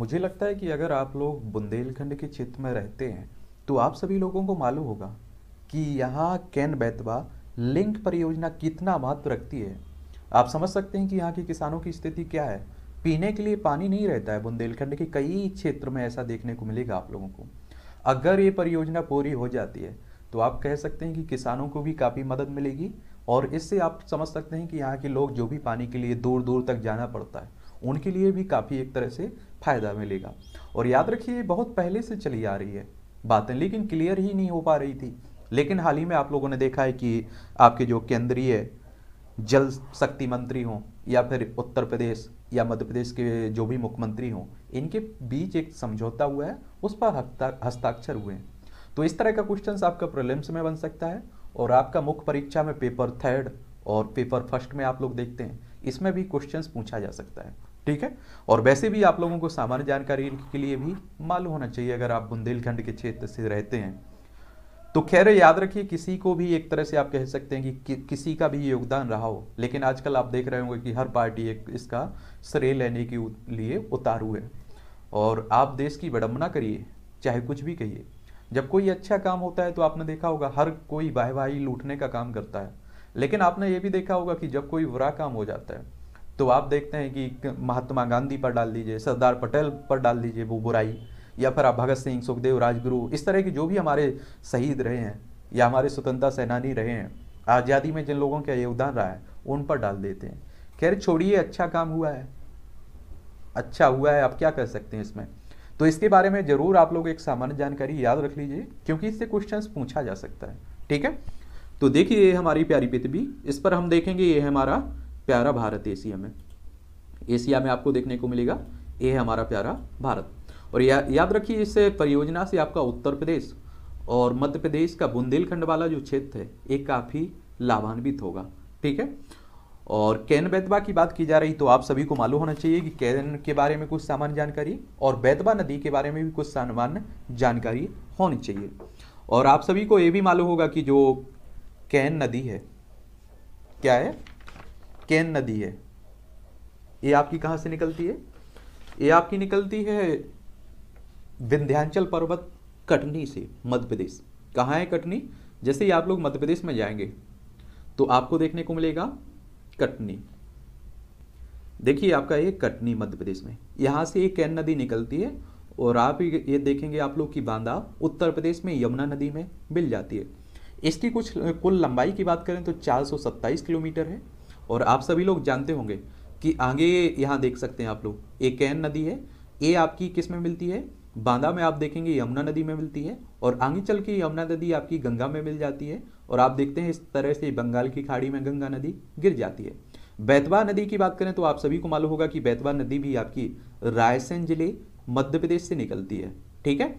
मुझे लगता है कि अगर आप लोग बुंदेलखंड के क्षेत्र में रहते हैं तो आप सभी लोगों को मालूम होगा कि यहाँ कैन बैतवा लिंक परियोजना कितना महत्व रखती है आप समझ सकते हैं कि यहाँ के किसानों की स्थिति क्या है पीने के लिए पानी नहीं रहता है बुंदेलखंड के कई क्षेत्र में ऐसा देखने को मिलेगा आप लोगों को अगर ये परियोजना पूरी हो जाती है तो आप कह सकते हैं कि किसानों को भी काफ़ी मदद मिलेगी और इससे आप समझ सकते हैं कि यहाँ के लोग जो भी पानी के लिए दूर दूर तक जाना पड़ता है उनके लिए भी काफ़ी एक तरह से फ़ायदा मिलेगा और याद रखिए बहुत पहले से चली आ रही है बातें लेकिन क्लियर ही नहीं हो पा रही थी लेकिन हाल ही में आप लोगों ने देखा है कि आपके जो केंद्रीय जल शक्ति मंत्री हों या फिर उत्तर प्रदेश या मध्य प्रदेश के जो भी मुख्यमंत्री हों इनके बीच एक समझौता हुआ है उस पर हस्ताक्षर हुए हैं तो इस तरह का क्वेश्चन आपका प्रिलिम्स में बन सकता है और आपका मुख्य परीक्षा में पेपर थर्ड और पेपर फर्स्ट में आप लोग देखते हैं इसमें भी क्वेश्चंस पूछा जा सकता है ठीक है और वैसे भी आप लोगों को सामान्य जानकारी के लिए भी मालूम होना चाहिए अगर आप बुंदेलखंड के क्षेत्र से रहते हैं तो खैर याद रखिए किसी को भी एक तरह से आप कह सकते हैं कि, कि किसी का भी योगदान रहा हो लेकिन आजकल आप देख रहे होंगे कि हर पार्टी एक इसका श्रेय लेने के लिए उतारू है और आप देश की विडम्बना करिए चाहे कुछ भी कहिए जब कोई अच्छा काम होता है तो आपने देखा होगा हर कोई वाहवाही लूटने का काम करता है लेकिन आपने ये भी देखा होगा कि जब कोई बुरा काम हो जाता है तो आप देखते हैं कि महात्मा गांधी पर डाल दीजिए सरदार पटेल पर डाल दीजिए वो बुराई या फिर आप भगत सिंह सुखदेव राजगुरु इस तरह के जो भी हमारे शहीद रहे हैं या हमारे स्वतंत्रता सेनानी रहे हैं आज़ादी में जिन लोगों का योगदान रहा है उन पर डाल देते हैं खैर छोड़िए अच्छा काम हुआ है अच्छा हुआ है आप क्या कर सकते हैं इसमें तो इसके बारे में ज़रूर आप लोग एक सामान्य जानकारी याद रख लीजिए क्योंकि इससे क्वेश्चन पूछा जा सकता है ठीक है तो देखिए ये हमारी प्यारी पृथ्वी इस पर हम देखेंगे ये हमारा प्यारा भारत एशिया में एशिया में आपको देखने को मिलेगा ये है हमारा प्यारा भारत और या, याद रखिए इस परियोजना से आपका उत्तर प्रदेश और मध्य प्रदेश का बुंदेलखंड वाला जो क्षेत्र है ये काफ़ी लाभान्वित होगा ठीक है और कैन बैतवा की बात की जा रही तो आप सभी को मालूम होना चाहिए कि कैन के बारे में कुछ सामान्य जानकारी और बैतबा नदी के बारे में भी कुछ सामान्य जानकारी होनी चाहिए और आप सभी को ये भी मालूम होगा कि जो कैन नदी है क्या है केन नदी है ये आपकी कहां से निकलती है ये आपकी निकलती है विंध्याचल पर्वत कटनी से मध्य प्रदेश कहाँ है कटनी जैसे ही आप लोग मध्य प्रदेश में जाएंगे तो आपको देखने को मिलेगा कटनी देखिए आपका ये कटनी मध्य प्रदेश में यहाँ से एक कैन नदी निकलती है और आप ये देखेंगे आप लोग की बांदा उत्तर प्रदेश में यमुना नदी में मिल जाती है इसकी कुछ कुल लंबाई की बात करें तो चार किलोमीटर है और आप सभी लोग जानते होंगे कि आगे यहाँ देख सकते हैं आप लोग ए कैन नदी है ए आपकी किस में मिलती है बांदा में आप देखेंगे यमुना नदी में मिलती है और आगे चल के यमुना नदी आपकी गंगा में मिल जाती है और आप देखते हैं इस तरह से बंगाल की खाड़ी में गंगा नदी गिर जाती है बैतवा नदी की बात करें तो आप सभी को मालूम होगा कि बैतवा नदी भी आपकी रायसेन जिले मध्य प्रदेश से निकलती है ठीक है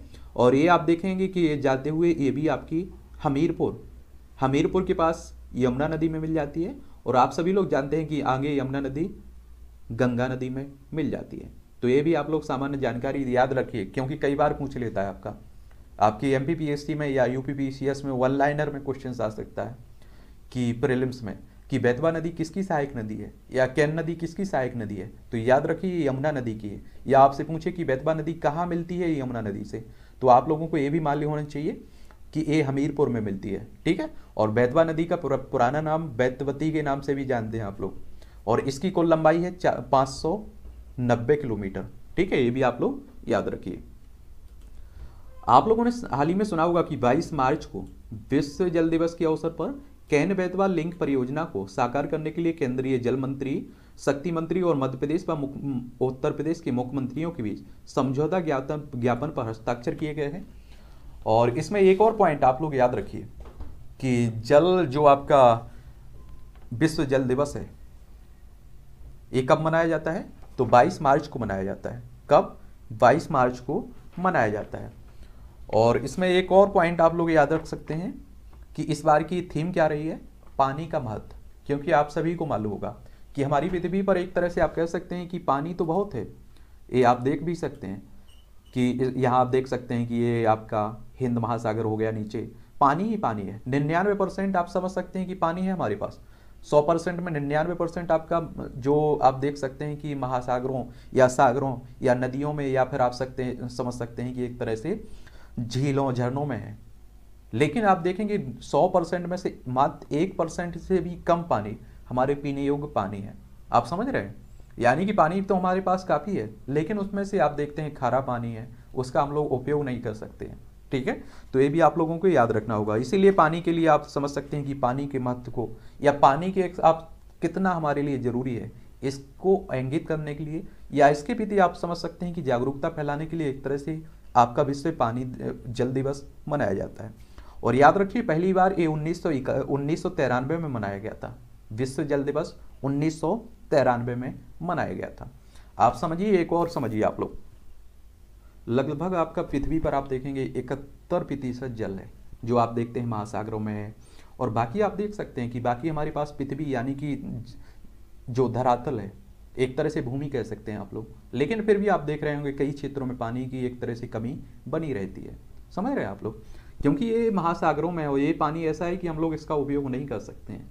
और ये आप देखेंगे कि ये जाते हुए ये भी आपकी हमीरपुर हमीरपुर के पास यमुना नदी में मिल जाती है और आप सभी लोग जानते हैं कि आगे यमुना नदी गंगा नदी में मिल जाती है तो ये भी आप लोग सामान्य जानकारी याद रखिए क्योंकि कई बार पूछ लेता है आपका आपकी एम में या यू में वन लाइनर में क्वेश्चन आ सकता है कि प्रिलिम्स में कि बेतवा नदी किसकी सहायक नदी है या कैन नदी किसकी सहायक नदी है तो याद रखिए यमुना नदी की है या आपसे पूछे कि बेतवा नदी कहाँ मिलती है यमुना नदी से तो आप लोगों को ये भी मालूम होना चाहिए कि ये हमीरपुर में मिलती है ठीक है और बैतवा नदी का पुरा, पुराना नाम बैतवती के नाम से भी जानते हैं आप लोग और इसकी कुल लंबाई है पाँच सौ नब्बे किलोमीटर ठीक है ये भी आप लोग याद रखिए आप लोगों ने हाल ही में सुना होगा कि 22 मार्च को विश्व जल दिवस के अवसर पर कैन बैतवा लिंक परियोजना को साकार करने के लिए केंद्रीय जल मंत्री शक्ति मंत्री और मध्य प्रदेश व उत्तर प्रदेश के मुख्यमंत्रियों के बीच समझौता ज्ञापन पर हस्ताक्षर किए गए हैं और इसमें एक और पॉइंट आप लोग याद रखिए कि जल जो आपका विश्व जल दिवस है ये कब मनाया जाता है तो 22 मार्च को मनाया जाता है कब 22 मार्च को मनाया जाता है और इसमें एक और पॉइंट आप लोग याद रख सकते हैं कि इस बार की थीम क्या रही है पानी का महत्व क्योंकि आप सभी को मालूम होगा कि हमारी पृथ्वी पर एक तरह से आप कह सकते हैं कि पानी तो बहुत है ये आप देख भी सकते हैं कि यहाँ आप देख सकते हैं कि ये आपका हिंद महासागर हो गया नीचे पानी ही पानी है निन्यानवे परसेंट आप समझ सकते हैं कि पानी है हमारे पास सौ परसेंट में निन्यानवे परसेंट आपका जो आप देख सकते हैं कि महासागरों या सागरों या नदियों में या फिर आप सकते हैं समझ सकते हैं कि एक तरह से झीलों झरनों में है लेकिन आप देखेंगे सौ परसेंट में से मात्र एक परसेंट से भी कम पानी हमारे पीने योग्य पानी है आप समझ रहे हैं यानी कि पानी तो हमारे पास काफ़ी है लेकिन उसमें से आप देखते हैं खारा पानी है उसका हम लोग उपयोग नहीं कर सकते हैं ठीक है तो ये भी आप लोगों को याद रखना होगा इसीलिए पानी के लिए आप समझ सकते हैं कि पानी के महत्व को या पानी के आप कितना हमारे लिए ज़रूरी है इसको इंगित करने के लिए या इसके प्रति आप समझ सकते हैं कि जागरूकता फैलाने के लिए एक तरह से आपका विश्व पानी जल दिवस मनाया जाता है और याद रखिए पहली बार ये उन्नीस सौ में मनाया गया था विश्व जल दिवस उन्नीस में मनाया गया था आप समझिए एक और समझिए आप लोग लगभग आपका पृथ्वी पर आप देखेंगे इकहत्तर प्रतिशत जल है जो आप देखते हैं महासागरों में और बाकी आप देख सकते हैं कि बाकी हमारे पास पृथ्वी यानी कि जो धरातल है एक तरह से भूमि कह सकते हैं आप लोग लेकिन फिर भी आप देख रहे होंगे कई क्षेत्रों में पानी की एक तरह से कमी बनी रहती है समझ रहे हैं आप लोग क्योंकि ये महासागरों में हो ये पानी ऐसा है कि हम लोग इसका उपयोग नहीं कर सकते हैं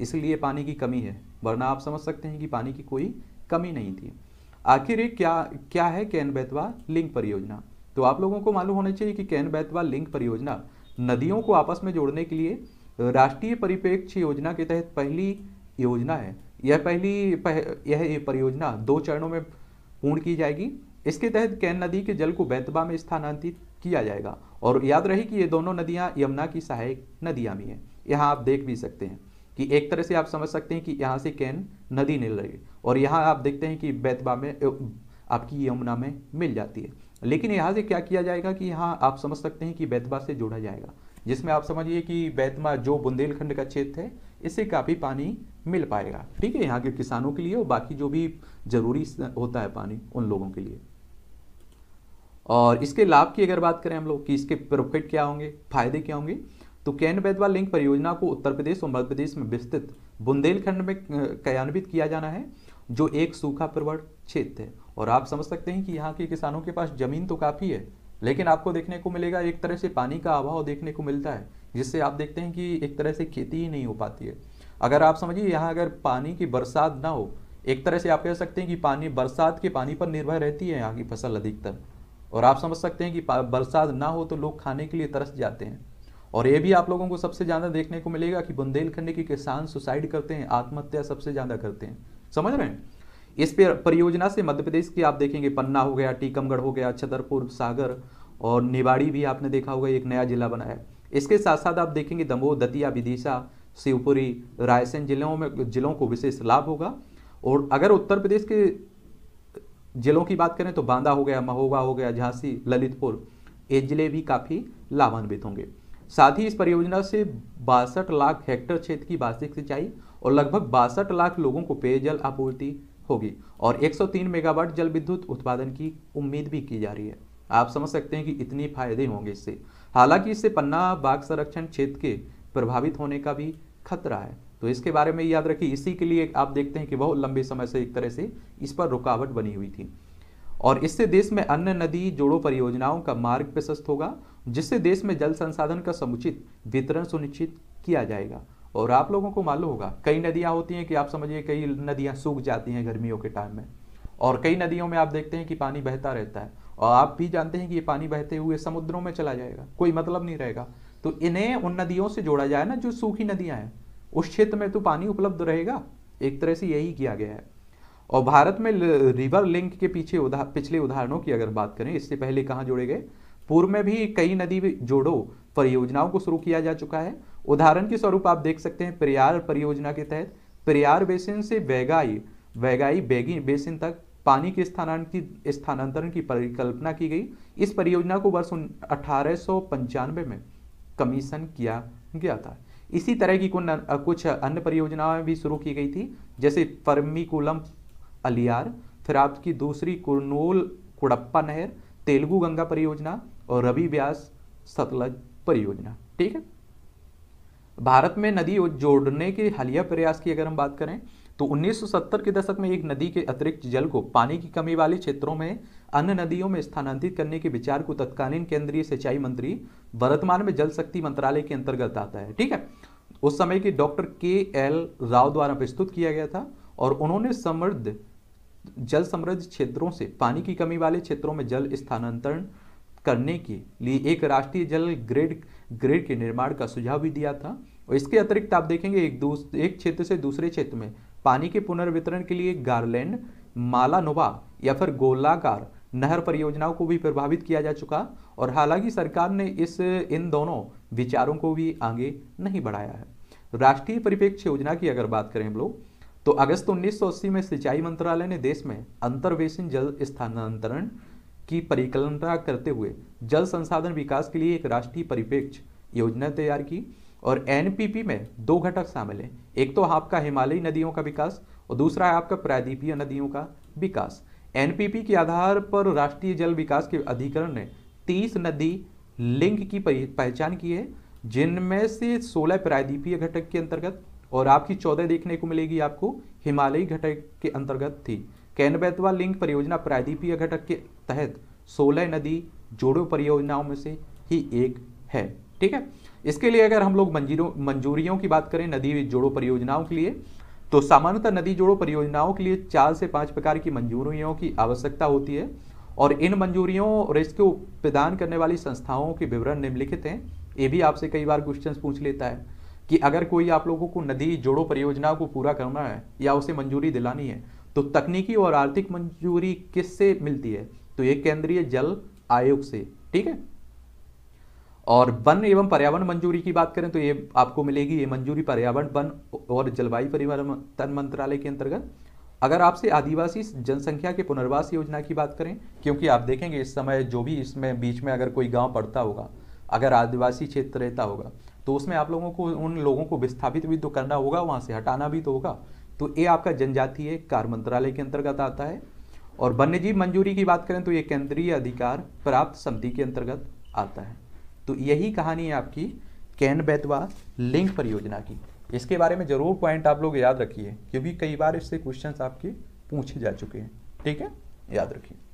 इसलिए पानी की कमी है वरना आप समझ सकते हैं कि पानी की कोई कमी नहीं थी आखिर ये क्या क्या है कैन बैतवा लिंक परियोजना तो आप लोगों को मालूम होना चाहिए कि कैन बैतवा लिंक परियोजना नदियों को आपस में जोड़ने के लिए राष्ट्रीय परिप्रेक्ष्य योजना के तहत पहली योजना है यह पहली पह, यह परियोजना दो चरणों में पूर्ण की जाएगी इसके तहत कैन नदी के जल को बैतवा में स्थानांतरित किया जाएगा और याद रहे कि ये दोनों नदियाँ यमुना की सहायक नदियाँ भी हैं यहाँ आप देख भी सकते हैं कि एक तरह से आप समझ सकते हैं कि यहाँ से कैन नदी निकल रही है और यहाँ आप देखते हैं कि बैतबा में आपकी यमुना में मिल जाती है लेकिन यहाँ से क्या किया जाएगा कि यहाँ आप समझ सकते हैं कि बैतबा से जोड़ा जाएगा जिसमें आप समझिए कि बैतमा जो बुंदेलखंड का क्षेत्र है इससे काफ़ी पानी मिल पाएगा ठीक है यहाँ के किसानों के लिए और बाकी जो भी जरूरी होता है पानी उन लोगों के लिए और इसके लाभ की अगर बात करें हम लोग कि इसके प्रॉफिट क्या होंगे फायदे क्या होंगे तो कैन बैतवा लिंक परियोजना को उत्तर प्रदेश और मध्य प्रदेश में विस्तृत बुंदेलखंड में क्रियान्वित किया जाना है जो एक सूखा प्रवण क्षेत्र है और आप समझ सकते हैं कि यहाँ के किसानों के पास जमीन तो काफ़ी है लेकिन आपको देखने को मिलेगा एक तरह से पानी का अभाव देखने को मिलता है जिससे आप देखते हैं कि एक तरह से खेती ही नहीं हो पाती है अगर आप समझिए यहाँ अगर पानी की बरसात ना हो एक तरह से आप कह सकते हैं कि पानी बरसात के पानी पर निर्भर रहती है यहाँ की फसल अधिकतर और आप समझ सकते हैं कि बरसात ना हो तो लोग खाने के लिए तरस जाते हैं और ये भी आप लोगों को सबसे ज़्यादा देखने को मिलेगा कि बुंदेलखंड के किसान सुसाइड करते हैं आत्महत्या सबसे ज़्यादा करते हैं समझ रहे हैं इस परियोजना से मध्य प्रदेश की आप देखेंगे पन्ना हो गया टीकमगढ़ हो गया छतरपुर सागर और निवाड़ी भी आपने देखा होगा एक नया जिला बना है इसके साथ साथ आप देखेंगे दमोह दतिया विदिशा शिवपुरी रायसेन जिलों में जिलों को विशेष लाभ होगा और अगर उत्तर प्रदेश के जिलों की बात करें तो बांदा हो गया महोबा हो गया झांसी ललितपुर ये जिले भी काफ़ी लाभान्वित होंगे साथ ही इस परियोजना से बासठ लाख हेक्टर क्षेत्र की वार्षिक सिंचाई और लगभग बासठ लाख लोगों को पेयजल आपूर्ति होगी और 103 मेगावाट जल विद्युत उत्पादन की उम्मीद भी की जा रही है आप समझ सकते हैं कि इतनी फायदे होंगे इससे हालांकि इससे पन्ना बाघ संरक्षण क्षेत्र के प्रभावित होने का भी खतरा है तो इसके बारे में याद रखिए इसी के लिए आप देखते हैं कि बहुत लंबे समय से एक तरह से इस पर रुकावट बनी हुई थी और इससे देश में अन्य नदी जोड़ो परियोजनाओं का मार्ग प्रशस्त होगा जिससे देश में जल संसाधन का समुचित वितरण सुनिश्चित किया जाएगा और आप लोगों को मालूम होगा कई नदियां होती हैं कि आप समझिए कई नदियां सूख जाती हैं गर्मियों के टाइम में और कई नदियों में आप देखते हैं कि पानी बहता रहता है और आप भी जानते हैं कि ये पानी बहते हुए समुद्रों में चला जाएगा कोई मतलब नहीं रहेगा तो इन्हें उन नदियों से जोड़ा जाए ना जो सूखी नदियां हैं उस क्षेत्र में तो पानी उपलब्ध रहेगा एक तरह से यही किया गया है और भारत में रिवर लिंक के पीछे उदा पिछले उदाहरणों की अगर बात करें इससे पहले कहाँ जोड़े गए पूर्व में भी कई नदी जोड़ो परियोजनाओं को शुरू किया जा चुका है उदाहरण के स्वरूप आप देख सकते हैं परियार परियोजना के तहत परियार बेसिन से वैगाई वैगाई बेगी बेसिन तक पानी के स्थानांतरण की स्थानांतरण की परिकल्पना की गई इस परियोजना को वर्ष अठारह में कमीशन किया गया था इसी तरह की कुछ अन्य परियोजनाएं भी शुरू की गई थी जैसे फर्मिकुलम अलियार फिर आपकी दूसरी कुरनोल कुड़प्पा नहर तेलुगु गंगा परियोजना और रवि व्यास सतलज परियोजना ठीक है भारत में नदी जोड़ने के हालिया प्रयास की अगर हम बात करें तो 1970 के दशक में एक नदी के अतिरिक्त जल को पानी की कमी वाले क्षेत्रों में अन्य नदियों में स्थानांतरित करने के विचार को तत्कालीन केंद्रीय सिंचाई मंत्री वर्तमान में जल शक्ति मंत्रालय के अंतर्गत आता है ठीक है उस समय के डॉक्टर के एल राव द्वारा प्रस्तुत किया गया था और उन्होंने समृद्ध जल समृद्ध क्षेत्रों से पानी की कमी वाले क्षेत्रों में जल स्थानांतरण करने के लिए एक राष्ट्रीय जल ग्रेड ग्रेड के निर्माण का सुझाव भी दिया था और इसके अतिरिक्त आप देखेंगे एक एक क्षेत्र से दूसरे क्षेत्र में पानी के पुनर्वितरण के लिए गार्लैंड मालानोवा या फिर गोलाकार नहर परियोजनाओं को भी प्रभावित किया जा चुका और हालांकि सरकार ने इस इन दोनों विचारों को भी आगे नहीं बढ़ाया है राष्ट्रीय परिप्रेक्ष्य योजना की अगर बात करें हम लोग तो अगस्त 1980 में सिंचाई मंत्रालय ने देश में अंतर्वेशन जल स्थानांतरण की परिकल्पना करते हुए जल संसाधन विकास के लिए एक राष्ट्रीय परिप्रेक्ष्य योजना तैयार की और एनपीपी में दो घटक शामिल हैं एक तो आपका हिमालयी नदियों का विकास और दूसरा है आपका प्रायद्वीपीय नदियों का विकास एनपीपी के आधार पर राष्ट्रीय जल विकास के अधिकरण ने तीस नदी लिंक की पहचान की है जिनमें से सोलह प्रायद्वीपीय घटक के अंतर्गत और आपकी चौदह देखने को मिलेगी आपको हिमालयी घटक के अंतर्गत थी कैन बेतवा लिंक परियोजना प्रायदीपीय घटक के तहत सोलह नदी जोड़ो परियोजनाओं में से ही एक है ठीक है इसके लिए अगर हम लोग मंजूरियों की बात करें नदी जोड़ो परियोजनाओं के लिए तो सामान्यतः नदी जोड़ो परियोजनाओं के लिए चार से पांच प्रकार की मंजूरियों की आवश्यकता होती है और इन मंजूरियों और इसको प्रदान करने वाली संस्थाओं के विवरण निम्नलिखित हैं ये भी आपसे कई बार क्वेश्चन पूछ लेता है कि अगर कोई आप लोगों को नदी जोड़ो परियोजना को पूरा करना है या उसे मंजूरी दिलानी है तो तकनीकी और आर्थिक मंजूरी किससे मिलती है तो ये केंद्रीय जल आयोग से ठीक है और वन एवं पर्यावरण मंजूरी की बात करें तो ये आपको मिलेगी ये मंजूरी पर्यावरण वन और जलवायु परिवर्तन मंत्रालय के अंतर्गत अगर आपसे आदिवासी जनसंख्या के पुनर्वास योजना की बात करें क्योंकि आप देखेंगे इस समय जो भी इसमें बीच में अगर कोई गांव पड़ता होगा अगर आदिवासी क्षेत्र रहता होगा तो उसमें आप लोगों को उन लोगों को विस्थापित भी तो करना होगा वहाँ से हटाना भी तो होगा तो ये आपका जनजातीय कार्य मंत्रालय के अंतर्गत आता है और वन्यजीव मंजूरी की बात करें तो ये केंद्रीय अधिकार प्राप्त समिति के अंतर्गत आता है तो यही कहानी है आपकी कैन बैतवा लिंक परियोजना की इसके बारे में जरूर पॉइंट आप लोग याद रखिए क्योंकि कई बार इससे क्वेश्चंस आपके पूछे जा चुके हैं ठीक है याद रखिए